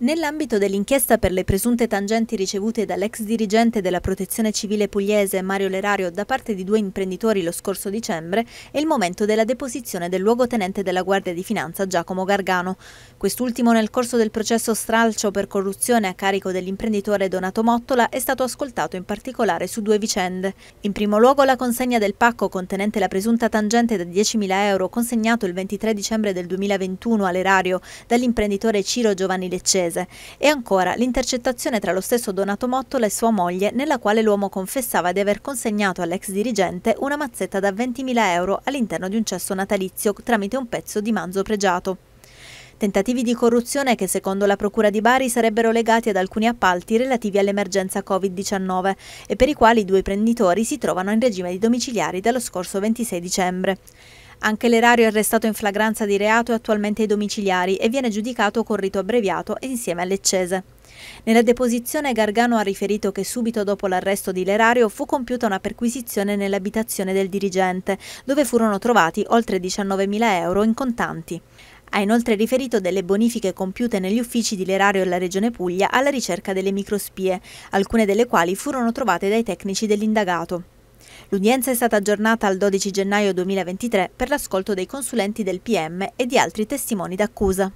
Nell'ambito dell'inchiesta per le presunte tangenti ricevute dall'ex dirigente della Protezione Civile pugliese Mario Lerario da parte di due imprenditori lo scorso dicembre è il momento della deposizione del luogotenente della Guardia di Finanza Giacomo Gargano. Quest'ultimo nel corso del processo stralcio per corruzione a carico dell'imprenditore Donato Mottola è stato ascoltato in particolare su due vicende. In primo luogo la consegna del pacco contenente la presunta tangente da 10.000 euro consegnato il 23 dicembre del 2021 all'erario dall'imprenditore Ciro Giovanni Leccese Pugliese e ancora l'intercettazione tra lo stesso Donato Mottola e sua moglie nella quale l'uomo confessava di aver consegnato all'ex dirigente una mazzetta da 20.000 euro all'interno di un cesso natalizio tramite un pezzo di manzo pregiato tentativi di corruzione che secondo la Procura di Bari sarebbero legati ad alcuni appalti relativi all'emergenza Covid-19 e per i quali i due prenditori si trovano in regime di domiciliari dallo scorso 26 dicembre. Anche l'erario è arrestato in flagranza di reato e attualmente ai domiciliari e viene giudicato con rito abbreviato e insieme alle accese. Nella deposizione Gargano ha riferito che subito dopo l'arresto di Lerario fu compiuta una perquisizione nell'abitazione del dirigente, dove furono trovati oltre 19.000 euro in contanti. Ha inoltre riferito delle bonifiche compiute negli uffici di Lerario e la Regione Puglia alla ricerca delle microspie, alcune delle quali furono trovate dai tecnici dell'indagato. L'udienza è stata aggiornata al 12 gennaio 2023 per l'ascolto dei consulenti del PM e di altri testimoni d'accusa.